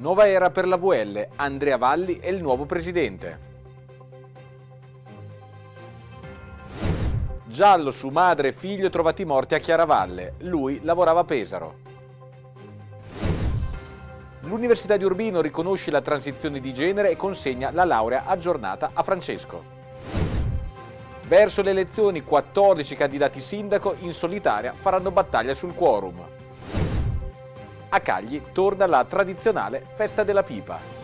Nuova era per la VL, Andrea Valli è il nuovo presidente. Giallo su madre e figlio trovati morti a Chiaravalle, lui lavorava a Pesaro. L'Università di Urbino riconosce la transizione di genere e consegna la laurea aggiornata a Francesco. Verso le elezioni 14 candidati sindaco in solitaria faranno battaglia sul quorum. A Cagli torna la tradizionale festa della pipa.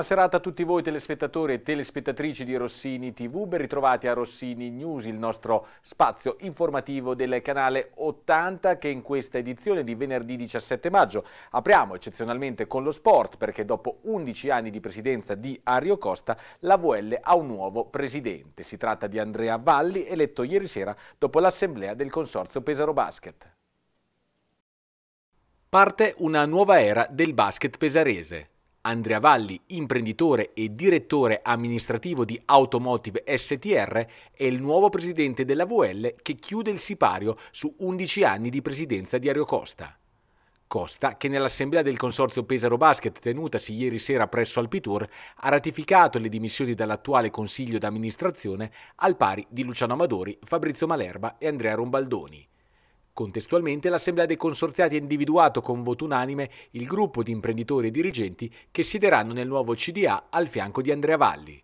Buona serata a tutti voi telespettatori e telespettatrici di Rossini TV, ben ritrovati a Rossini News, il nostro spazio informativo del canale 80 che in questa edizione di venerdì 17 maggio apriamo eccezionalmente con lo sport perché dopo 11 anni di presidenza di Ario Costa la VL ha un nuovo presidente. Si tratta di Andrea Valli eletto ieri sera dopo l'assemblea del consorzio Pesaro Basket. Parte una nuova era del basket pesarese. Andrea Valli, imprenditore e direttore amministrativo di Automotive STR, è il nuovo presidente della VL che chiude il sipario su 11 anni di presidenza di Ario Costa. Costa, che nell'assemblea del consorzio Pesaro Basket tenutasi ieri sera presso Alpitour, ha ratificato le dimissioni dall'attuale consiglio d'amministrazione al pari di Luciano Amadori, Fabrizio Malerba e Andrea Rombaldoni. Contestualmente l'Assemblea dei Consorziati ha individuato con voto unanime il gruppo di imprenditori e dirigenti che siederanno nel nuovo CDA al fianco di Andrea Valli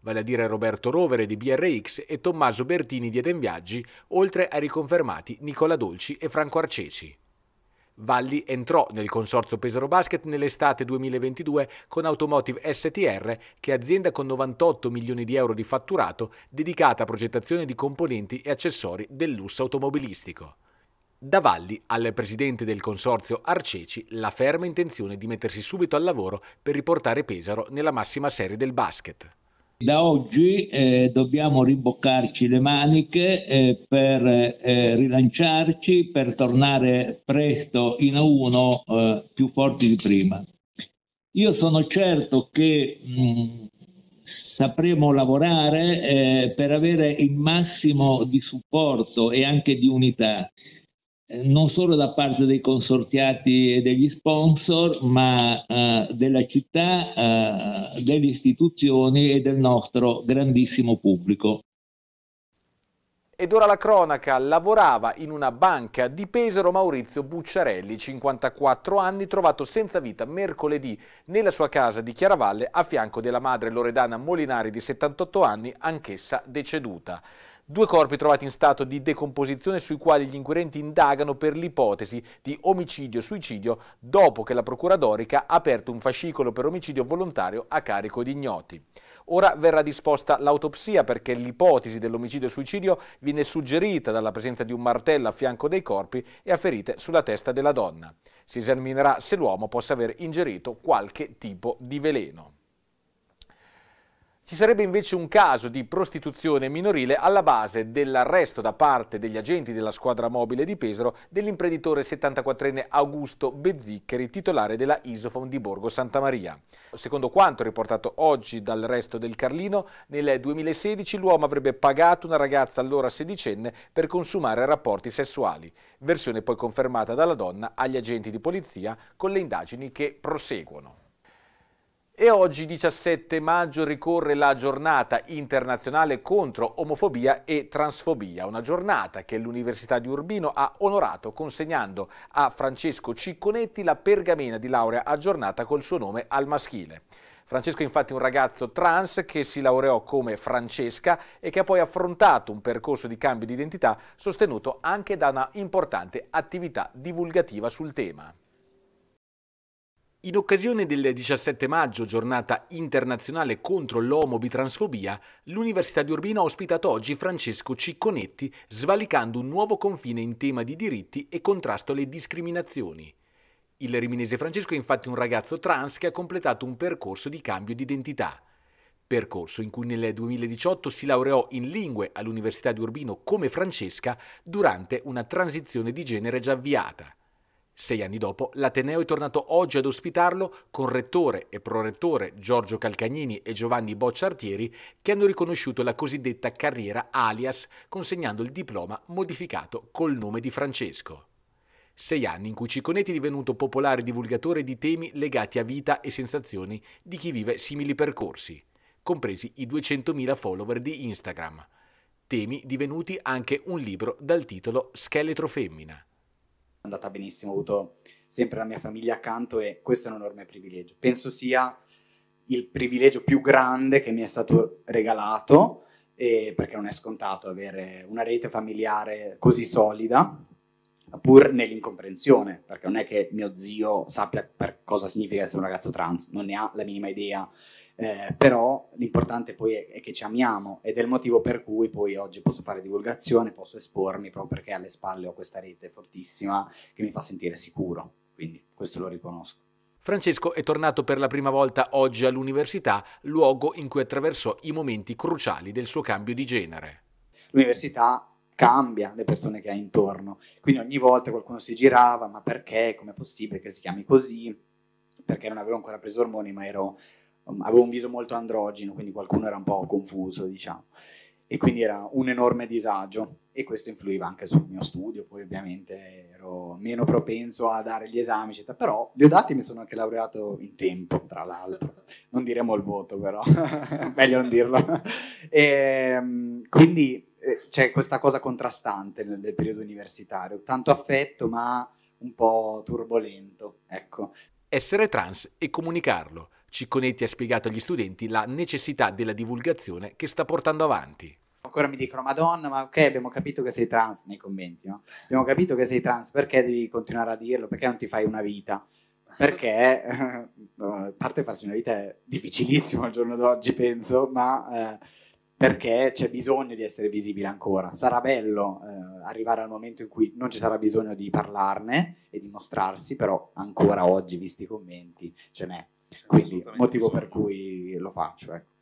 vale a dire Roberto Rovere di BRX e Tommaso Bertini di Edenviaggi, oltre ai riconfermati Nicola Dolci e Franco Arcesi. Valli entrò nel consorzio Pesaro Basket nell'estate 2022 con Automotive STR, che è azienda con 98 milioni di euro di fatturato dedicata a progettazione di componenti e accessori del lusso automobilistico. Davalli al presidente del consorzio Arceci la ferma intenzione di mettersi subito al lavoro per riportare Pesaro nella massima serie del basket. Da oggi eh, dobbiamo rimboccarci le maniche eh, per eh, rilanciarci, per tornare presto in A1 eh, più forti di prima. Io sono certo che mh, mm, sapremo lavorare eh, per avere il massimo di supporto e anche di unità eh, non solo da parte dei consortiati e degli sponsor, ma eh, della città, eh, delle istituzioni e del nostro grandissimo pubblico. Ed ora la cronaca. Lavorava in una banca di Pesaro Maurizio Bucciarelli, 54 anni, trovato senza vita mercoledì nella sua casa di Chiaravalle a fianco della madre Loredana Molinari di 78 anni, anch'essa deceduta. Due corpi trovati in stato di decomposizione sui quali gli inquirenti indagano per l'ipotesi di omicidio-suicidio dopo che la procura d'Orica ha aperto un fascicolo per omicidio volontario a carico di ignoti. Ora verrà disposta l'autopsia perché l'ipotesi dell'omicidio-suicidio viene suggerita dalla presenza di un martello a fianco dei corpi e a ferite sulla testa della donna. Si esaminerà se l'uomo possa aver ingerito qualche tipo di veleno. Ci sarebbe invece un caso di prostituzione minorile alla base dell'arresto da parte degli agenti della squadra mobile di Pesaro dell'imprenditore 74enne Augusto Bezziccheri, titolare della Isofon di Borgo Santa Maria. Secondo quanto riportato oggi dal resto del Carlino, nel 2016 l'uomo avrebbe pagato una ragazza allora sedicenne per consumare rapporti sessuali, versione poi confermata dalla donna agli agenti di polizia con le indagini che proseguono. E oggi 17 maggio ricorre la giornata internazionale contro omofobia e transfobia, una giornata che l'Università di Urbino ha onorato consegnando a Francesco Cicconetti la pergamena di laurea aggiornata col suo nome al maschile. Francesco è infatti un ragazzo trans che si laureò come Francesca e che ha poi affrontato un percorso di cambio di identità sostenuto anche da una importante attività divulgativa sul tema. In occasione del 17 maggio, giornata internazionale contro l'omobitransfobia, l'Università di Urbino ha ospitato oggi Francesco Cicconetti, svalicando un nuovo confine in tema di diritti e contrasto alle discriminazioni. Il riminese Francesco è infatti un ragazzo trans che ha completato un percorso di cambio di identità. Percorso in cui nel 2018 si laureò in lingue all'Università di Urbino come Francesca durante una transizione di genere già avviata. Sei anni dopo, l'Ateneo è tornato oggi ad ospitarlo con rettore e prorettore Giorgio Calcagnini e Giovanni Bocciartieri che hanno riconosciuto la cosiddetta carriera alias consegnando il diploma modificato col nome di Francesco. Sei anni in cui Cicconetti è divenuto popolare divulgatore di temi legati a vita e sensazioni di chi vive simili percorsi, compresi i 200.000 follower di Instagram. Temi divenuti anche un libro dal titolo Scheletro Femmina andata benissimo, ho avuto sempre la mia famiglia accanto e questo è un enorme privilegio. Penso sia il privilegio più grande che mi è stato regalato, eh, perché non è scontato avere una rete familiare così solida, pur nell'incomprensione, perché non è che mio zio sappia per cosa significa essere un ragazzo trans, non ne ha la minima idea eh, però l'importante poi è, è, che ci amiamo ed è il motivo per cui poi oggi posso fare divulgazione, posso espormi proprio perché alle spalle ho questa rete fortissima che mi fa sentire sicuro, quindi questo lo riconosco. Francesco è tornato per la prima volta oggi all'università, luogo in cui attraversò i momenti cruciali del suo cambio di genere. L'università cambia le persone che ha intorno. Quindi ogni volta qualcuno si girava, ma perché? Com'è possibile che si chiami così? Perché non avevo ancora preso ormoni, ma ero Ehm, avevo un viso molto androgeno, quindi qualcuno era un po' confuso, diciamo, e quindi era un enorme disagio e questo influiva anche sul mio studio, poi ovviamente ero meno propenso a dare gli esami, eccetera. però li ho dati mi sono anche laureato in tempo, tra l'altro, non diremo il voto però, meglio non dirlo. E, ehm, quindi eh, c'è questa cosa contrastante nel, nel periodo universitario, tanto affetto ma un po' turbolento, ecco. Essere trans e comunicarlo Cicconetti ha spiegato agli studenti la necessità della divulgazione che sta portando avanti. Ancora mi dicono, Madonna, ma ok, abbiamo capito che sei trans nei commenti, no? Abbiamo capito che sei trans, perché devi continuare a dirlo? Perché non ti fai una vita? Perché, a parte farsi una vita è difficilissimo al giorno d'oggi, penso, ma... Eh, perché c'è bisogno di essere visibile ancora. Sarà bello eh, arrivare al momento in cui non ci sarà bisogno di parlarne e di mostrarsi, però ancora oggi, visti i commenti, ce n'è. Quindi motivo per cui lo faccio. Ecco.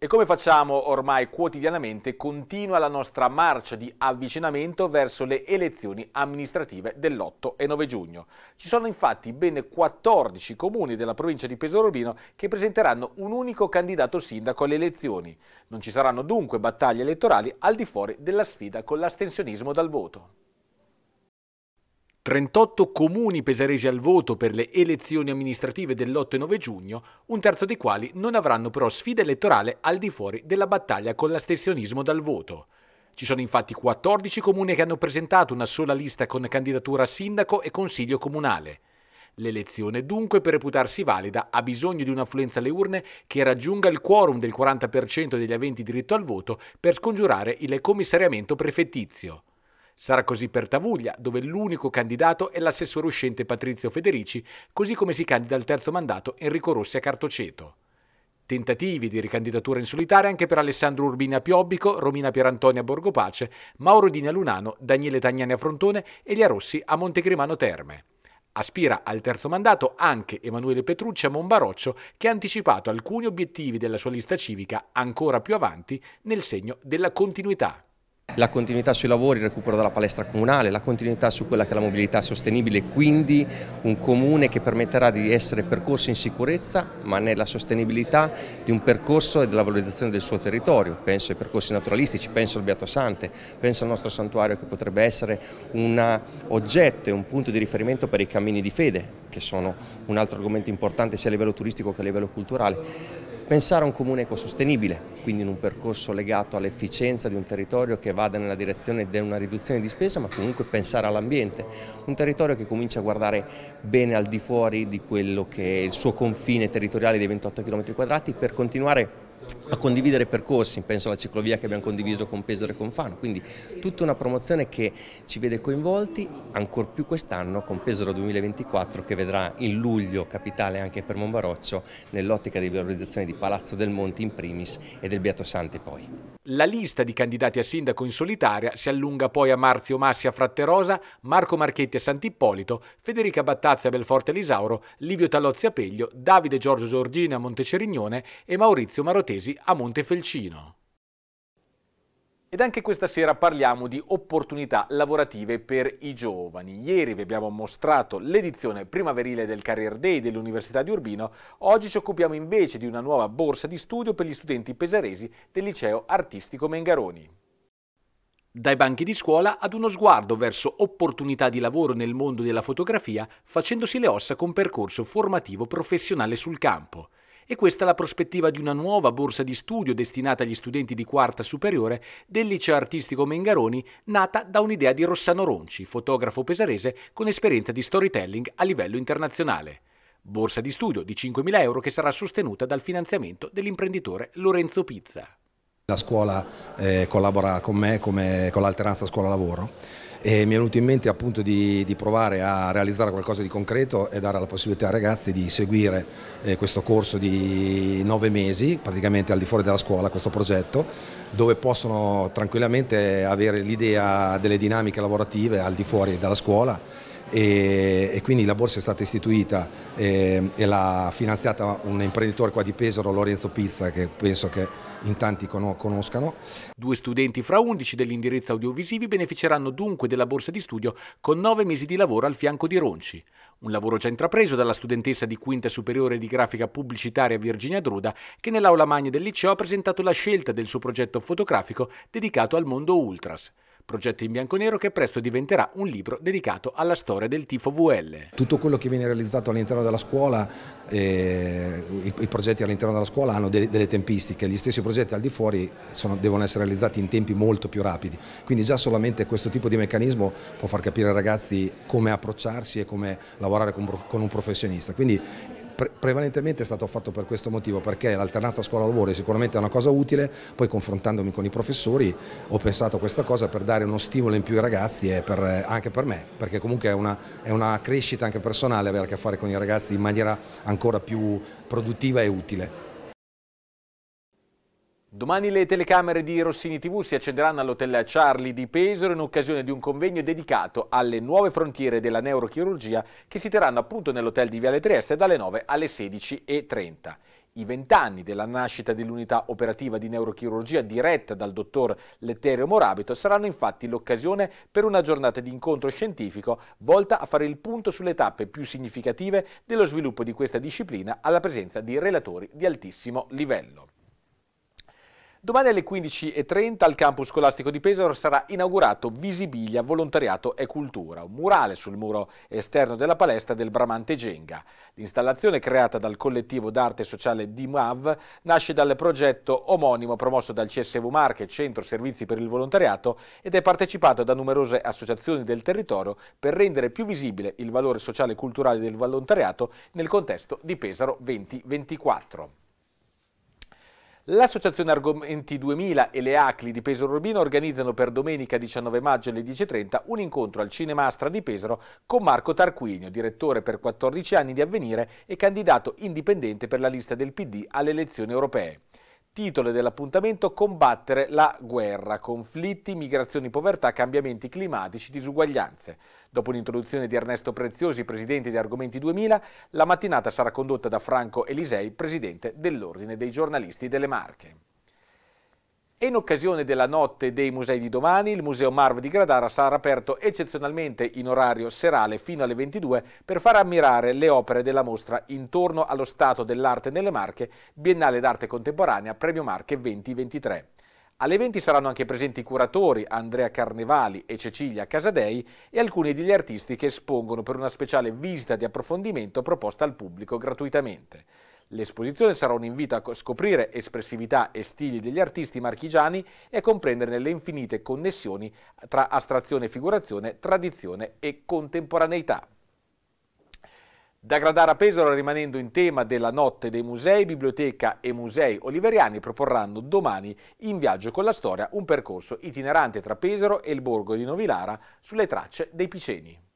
E come facciamo ormai quotidianamente, continua la nostra marcia di avvicinamento verso le elezioni amministrative dell'8 e 9 giugno. Ci sono infatti ben 14 comuni della provincia di Pesorobino che presenteranno un unico candidato sindaco alle elezioni. Non ci saranno dunque battaglie elettorali al di fuori della sfida con l'astensionismo dal voto. 38 comuni pesaresi al voto per le elezioni amministrative dell'8 e 9 giugno, un terzo dei quali non avranno però sfida elettorale al di fuori della battaglia con l'astensionismo dal voto. Ci sono infatti 14 comuni che hanno presentato una sola lista con candidatura a sindaco e consiglio comunale. L'elezione dunque per reputarsi valida ha bisogno di un'affluenza alle urne che raggiunga il quorum del 40% degli aventi diritto al voto per scongiurare il commissariamento prefettizio. Sarà così per Tavuglia, dove l'unico candidato è l'assessore uscente Patrizio Federici, così come si candida al terzo mandato Enrico Rossi a Cartoceto. Tentativi di ricandidatura in solitaria anche per Alessandro Urbini a Piobbico, Romina Pierantoni a Borgopace, Mauro Dini a Lunano, Daniele Tagnani a Frontone e Lia Rossi a Montecrimano Terme. Aspira al terzo mandato anche Emanuele Petrucci a Monbaroccio, che ha anticipato alcuni obiettivi della sua lista civica ancora più avanti nel segno della continuità. La continuità sui lavori, il recupero della palestra comunale, la continuità su quella che è la mobilità sostenibile, quindi un comune che permetterà di essere percorso in sicurezza ma nella sostenibilità di un percorso e della valorizzazione del suo territorio. Penso ai percorsi naturalistici, penso al Beato Sante, penso al nostro santuario che potrebbe essere un oggetto e un punto di riferimento per i cammini di fede che sono un altro argomento importante sia a livello turistico che a livello culturale. Pensare a un comune ecosostenibile, quindi in un percorso legato all'efficienza di un territorio che vada nella direzione di una riduzione di spesa, ma comunque pensare all'ambiente. Un territorio che comincia a guardare bene al di fuori di quello che è il suo confine territoriale dei 28 km quadrati per continuare a condividere percorsi, penso alla ciclovia che abbiamo condiviso con Pesaro e con Fano, quindi tutta una promozione che ci vede coinvolti, ancor più quest'anno con Pesaro 2024 che vedrà in luglio capitale anche per Monbaroccio nell'ottica di valorizzazione di Palazzo del Monte in primis e del Beato Sante poi. La lista di candidati a sindaco in solitaria si allunga poi a Marzio Massi a Fratterosa, Marco Marchetti a Sant'Ippolito, Federica Battazzi a Belforte Lisauro, Livio Tallozzi a Peglio, Davide Giorgio Giorgini a Montecerignone e Maurizio Marotesi a Montefelcino. Ed anche questa sera parliamo di opportunità lavorative per i giovani. Ieri vi abbiamo mostrato l'edizione primaverile del Career Day dell'Università di Urbino, oggi ci occupiamo invece di una nuova borsa di studio per gli studenti pesaresi del Liceo Artistico Mengaroni. Dai banchi di scuola ad uno sguardo verso opportunità di lavoro nel mondo della fotografia facendosi le ossa con percorso formativo professionale sul campo. E questa è la prospettiva di una nuova borsa di studio destinata agli studenti di quarta superiore del liceo artistico Mengaroni, nata da un'idea di Rossano Ronci, fotografo pesarese con esperienza di storytelling a livello internazionale. Borsa di studio di 5.000 euro che sarà sostenuta dal finanziamento dell'imprenditore Lorenzo Pizza. La scuola eh, collabora con me come, con l'alternanza scuola-lavoro e mi è venuto in mente appunto di, di, provare a realizzare qualcosa di concreto e dare la possibilità ai ragazzi di seguire eh, questo corso di nove mesi, praticamente al di fuori della scuola, questo progetto, dove possono tranquillamente avere l'idea delle dinamiche lavorative al di fuori della scuola e, e, quindi la borsa è stata istituita e, eh, e l'ha finanziata un imprenditore qua di Pesaro, Lorenzo Pizza, che penso che in tanti conoscano. Due studenti fra 11 dell'indirizzo audiovisivi beneficeranno dunque della borsa di studio con nove mesi di lavoro al fianco di Ronci. Un lavoro già intrapreso dalla studentessa di quinta superiore di grafica pubblicitaria Virginia Druda, che nell'aula magna del liceo ha presentato la scelta del suo progetto fotografico dedicato al mondo ultras progetto in bianco e nero che presto diventerà un libro dedicato alla storia del tifo VL. Tutto quello che viene realizzato all'interno della scuola, eh, i, i, progetti all'interno della scuola hanno de, delle tempistiche, gli stessi progetti al di fuori sono, devono essere realizzati in tempi molto più rapidi, quindi già solamente questo tipo di meccanismo può far capire ai ragazzi come approcciarsi e come lavorare con, con un professionista, quindi pre prevalentemente è stato fatto per questo motivo, perché l'alternanza scuola-lavoro è sicuramente una cosa utile, poi confrontandomi con i professori ho pensato a questa cosa per dare uno stimolo in più ai ragazzi e per, anche per me, perché comunque è una, è una crescita anche personale avere a che fare con i ragazzi in maniera ancora più produttiva e utile. Domani le telecamere di Rossini TV si accenderanno all'hotel Charlie di Pesaro in occasione di un convegno dedicato alle nuove frontiere della neurochirurgia che si terranno appunto nell'hotel di Viale Trieste dalle 9 alle 16.30. I vent'anni della nascita dell'unità operativa di neurochirurgia diretta dal dottor Letterio Morabito saranno infatti l'occasione per una giornata di incontro scientifico volta a fare il punto sulle tappe più significative dello sviluppo di questa disciplina alla presenza di relatori di altissimo livello. Domani alle 15.30 al campus scolastico di Pesaro sarà inaugurato Visibilia Volontariato e Cultura, un murale sul muro esterno della palestra del Bramante Genga. L'installazione creata dal collettivo d'arte sociale DIMAV nasce dal progetto omonimo promosso dal CSV Marche, Centro Servizi per il Volontariato, ed è partecipato da numerose associazioni del territorio per rendere più visibile il valore sociale e culturale del volontariato nel contesto di Pesaro 2024. L'associazione Argomenti 2000 e le ACLI di Pesaro Urbino organizzano per domenica 19 maggio alle 10.30 un incontro al Cinemastra di Pesaro con Marco Tarquinio, direttore per 14 anni di Avvenire e candidato indipendente per la lista del PD alle elezioni europee. Titolo dell'appuntamento Combattere la guerra, conflitti, migrazioni, povertà, cambiamenti climatici, disuguaglianze. Dopo l'introduzione di Ernesto Preziosi, presidente di Argomenti 2000, la mattinata sarà condotta da Franco Elisei, presidente dell'Ordine dei giornalisti delle Marche. E in occasione della notte dei musei di domani, il Museo Marv di Gradara sarà aperto eccezionalmente in orario serale fino alle 22 per far ammirare le opere della mostra intorno allo stato dell'arte nelle Marche, Biennale d'arte contemporanea, Premio Marche 2023. Alle 20 saranno anche presenti i curatori Andrea Carnevali e Cecilia Casadei e alcuni degli artisti che espongono per una speciale visita di approfondimento proposta al pubblico gratuitamente. L'esposizione sarà un invito a scoprire espressività e stili degli artisti marchigiani e a comprenderne le infinite connessioni tra astrazione e figurazione, tradizione e contemporaneità. Da Gradara Pesaro, rimanendo in tema della notte dei musei, biblioteca e musei oliveriani proporranno domani in viaggio con la storia un percorso itinerante tra Pesaro e il borgo di Novilara sulle tracce dei Piceni.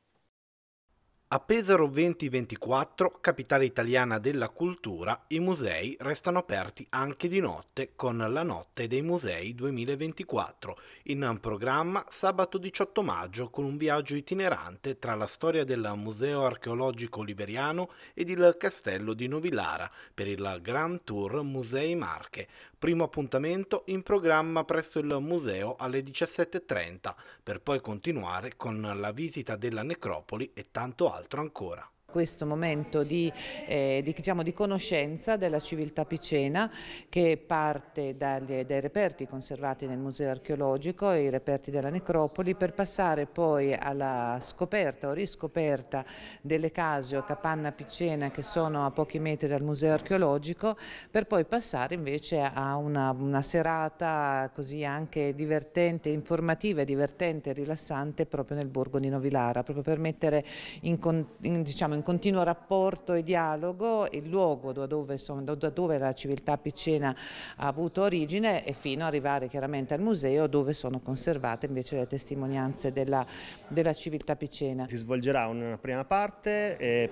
A Pesaro 2024, capitale italiana della cultura, i musei restano aperti anche di notte con la Notte dei Musei 2024, in programma sabato 18 maggio con un viaggio itinerante tra la storia del Museo Archeologico Liberiano ed il Castello di Novilara per il Grand Tour Musei Marche. Primo appuntamento in programma presso il museo alle 17.30 per poi continuare con la visita della necropoli e tanto altro altro ancora questo momento di, eh, di, diciamo, di, conoscenza della civiltà picena che parte dagli, dai reperti conservati nel museo archeologico, i reperti della necropoli, per passare poi alla scoperta o riscoperta delle case o capanna picena che sono a pochi metri dal museo archeologico, per poi passare invece a una, una serata così anche divertente, informativa, divertente e rilassante proprio nel borgo di Novilara, proprio per mettere in, in, diciamo, in in continuo rapporto e dialogo il luogo da dove, da dove la civiltà piccena ha avuto origine e fino ad arrivare chiaramente al museo dove sono conservate invece le testimonianze della, della civiltà piccena. Si svolgerà una prima parte eh,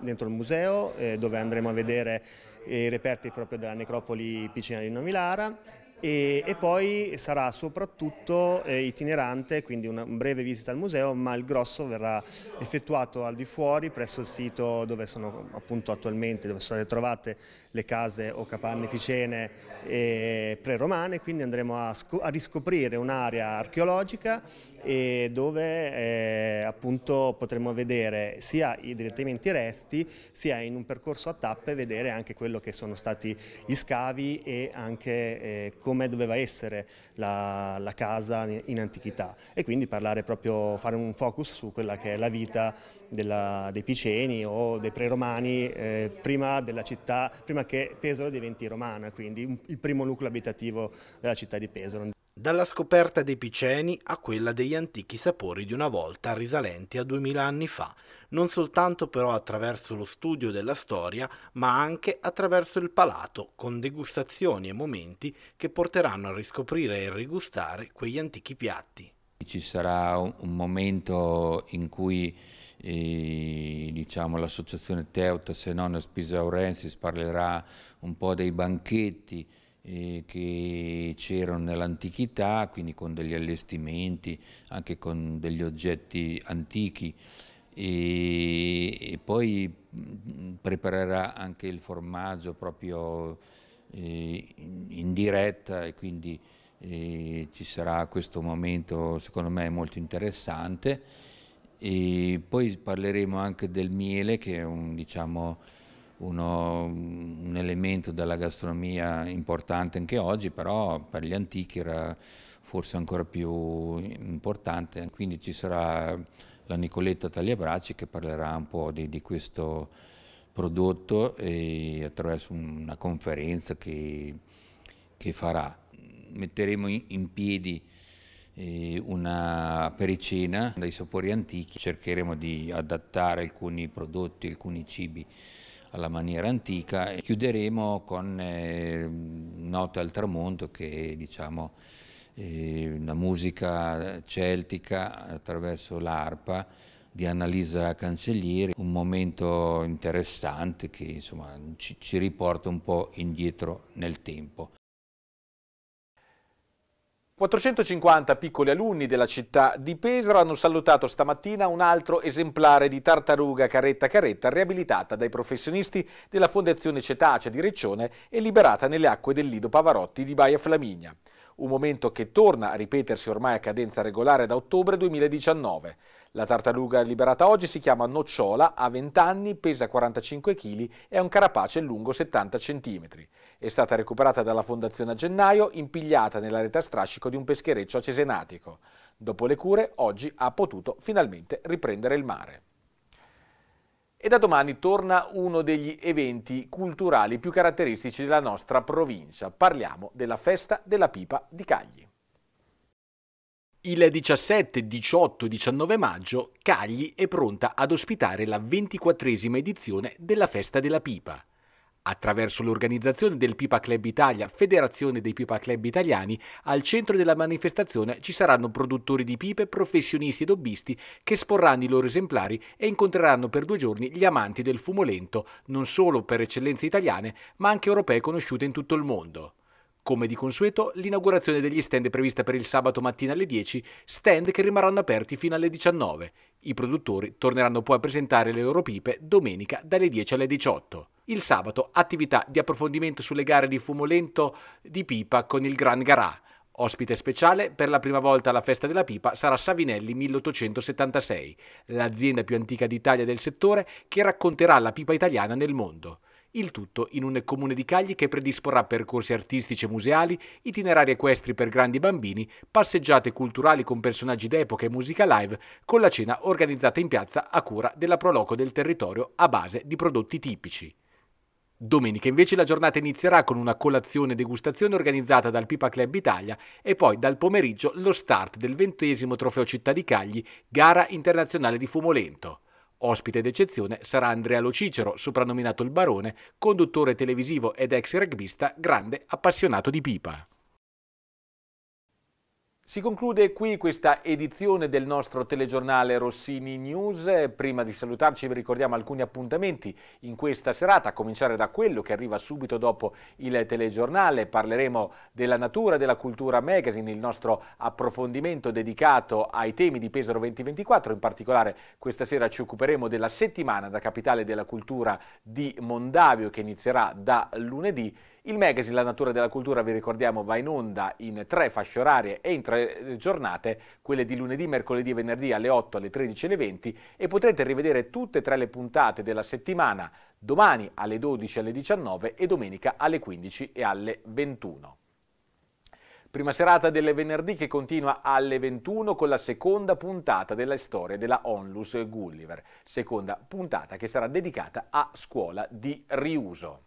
dentro il museo eh, dove andremo a vedere i reperti proprio della necropoli piccina di Novilara e, e poi sarà soprattutto eh, itinerante, quindi una, breve visita al museo, ma il grosso verrà effettuato al di fuori presso il sito dove sono appunto attualmente, dove sono trovate le case o capanne picene eh, pre-romane, quindi andremo a, a riscoprire un'area archeologica eh, dove appunto potremo vedere sia i, direttamente i resti, sia in un percorso a tappe vedere anche quello che sono stati gli scavi e anche come eh, come doveva essere la, la casa in antichità e quindi parlare proprio, fare un focus su quella che è la vita della, dei piceni o dei preromani eh, prima della città, prima che Pesaro diventi romana, quindi il primo nucleo abitativo della città di Pesaro. Dalla scoperta dei piceni a quella degli antichi sapori di una volta risalenti a 2000 anni fa, non soltanto però attraverso lo studio della storia, ma anche attraverso il palato, con degustazioni e momenti che porteranno a riscoprire e rigustare quegli antichi piatti. Ci sarà un momento in cui eh, diciamo, l'associazione Teuta Senones Pisaurensis parlerà un po' dei banchetti, eh, che c'erano nell'antichità, quindi con degli allestimenti, anche con degli oggetti antichi e, e poi mm, preparerà anche il formaggio proprio eh, in, in diretta e quindi eh, ci sarà questo momento secondo me molto interessante e poi parleremo anche del miele che è un diciamo uno, un elemento della gastronomia importante anche oggi, però per gli antichi era forse ancora più importante. Quindi ci sarà la Nicoletta Tagliabraci che parlerà un po' di, di questo prodotto e attraverso una conferenza che, che farà. Metteremo in piedi eh, una pericena dai sapori antichi, cercheremo di adattare alcuni prodotti, alcuni cibi alla maniera antica e chiuderemo con eh, Note al tramonto che diciamo eh, la musica celtica attraverso l'arpa di Annalisa Cancellieri, un momento interessante che insomma, ci, ci riporta un po' indietro nel tempo. 450 piccoli alunni della città di Pesaro hanno salutato stamattina un altro esemplare di tartaruga caretta caretta riabilitata dai professionisti della Fondazione Cetacea di Riccione e liberata nelle acque del Lido Pavarotti di Baia Flaminia. Un momento che torna a ripetersi ormai a cadenza regolare da ottobre 2019. La tartaruga liberata oggi si chiama Nocciola, ha 20 anni, pesa 45 kg e ha un carapace lungo 70 cm. È stata recuperata dalla fondazione a gennaio, impigliata nell'area strascico di un peschereccio a Cesenatico. Dopo le cure, oggi ha potuto finalmente riprendere il mare. E da domani torna uno degli eventi culturali più caratteristici della nostra provincia. Parliamo della Festa della Pipa di Cagli. Il 17, 18 e 19 maggio Cagli è pronta ad ospitare la 24esima edizione della Festa della Pipa attraverso l'organizzazione del Pipa Club Italia, Federazione dei Pipa Club Italiani, al centro della manifestazione ci saranno produttori di pipe, professionisti ed hobbisti che esporranno i loro esemplari e incontreranno per due giorni gli amanti del fumo lento, non solo per eccellenze italiane, ma anche europee conosciute in tutto il mondo. Come di consueto, l'inaugurazione degli stand è prevista per il sabato mattina alle 10, stand che rimarranno aperti fino alle 19. I produttori torneranno poi a presentare le loro pipe domenica dalle 10 alle 18. Il sabato, attività di approfondimento sulle gare di fumo lento di pipa con il Gran Garà. Ospite speciale per la prima volta alla festa della pipa sarà Savinelli 1876, l'azienda più antica d'Italia del settore che racconterà la pipa italiana nel mondo. Il tutto in un comune di Cagli che predisporrà percorsi artistici e museali, itinerari equestri per grandi bambini, passeggiate culturali con personaggi d'epoca e musica live, con la cena organizzata in piazza a cura della Proloco del territorio a base di prodotti tipici. Domenica invece la giornata inizierà con una colazione e degustazione organizzata dal Pipa Club Italia e poi dal pomeriggio lo start del ventesimo trofeo Città di Cagli, gara internazionale di Fumolento. Ospite d'eccezione sarà Andrea Lo Cicero, soprannominato il Barone, conduttore televisivo ed ex rugbista, grande appassionato di pipa. Si conclude qui questa edizione del nostro telegiornale Rossini News. Prima di salutarci vi ricordiamo alcuni appuntamenti in questa serata, a cominciare da quello che arriva subito dopo il telegiornale. Parleremo della natura della cultura magazine, il nostro approfondimento dedicato ai temi di Pesaro 2024. In particolare questa sera ci occuperemo della settimana da capitale della cultura di Mondavio che inizierà da lunedì il magazine La natura della cultura, vi ricordiamo, va in onda in tre fasce orarie e in tre eh, giornate, quelle di lunedì, mercoledì e venerdì alle 8, alle 13 e alle 20 e potrete rivedere tutte e tre le puntate della settimana domani alle 12 e alle 19 e domenica alle 15 e alle 21. Prima serata del venerdì che continua alle 21 con la seconda puntata della storia della Onlus Gulliver, seconda puntata che sarà dedicata a scuola di riuso.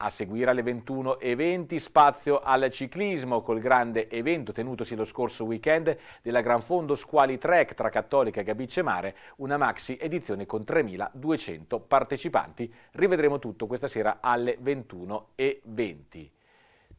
A seguire alle 21.20 spazio al ciclismo col grande evento tenutosi lo scorso weekend della Gran Fondo Squali Trek tra Cattolica e Gabice Mare, una maxi edizione con 3.200 partecipanti. Rivedremo tutto questa sera alle 21.20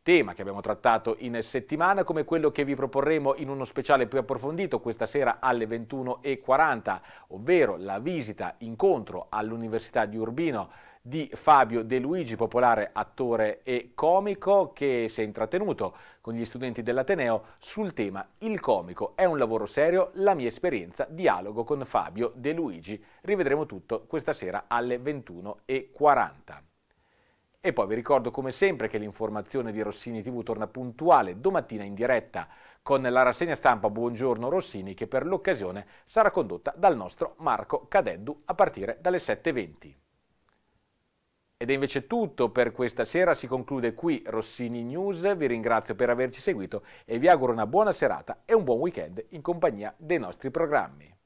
tema che abbiamo trattato in settimana come quello che vi proporremo in uno speciale più approfondito questa sera alle 21.40, ovvero la visita incontro all'Università di Urbino di Fabio De Luigi, popolare attore e comico, che si è intrattenuto con gli studenti dell'Ateneo sul tema Il comico è un lavoro serio, la mia esperienza, dialogo con Fabio De Luigi. Rivedremo tutto questa sera alle 21.40. E poi vi ricordo come sempre che l'informazione di Rossini TV torna puntuale domattina in diretta con la rassegna stampa Buongiorno Rossini che per l'occasione sarà condotta dal nostro Marco Cadeddu a partire dalle 7.20. Ed è invece tutto per questa sera, si conclude qui Rossini News, vi ringrazio per averci seguito e vi auguro una buona serata e un buon weekend in compagnia dei nostri programmi.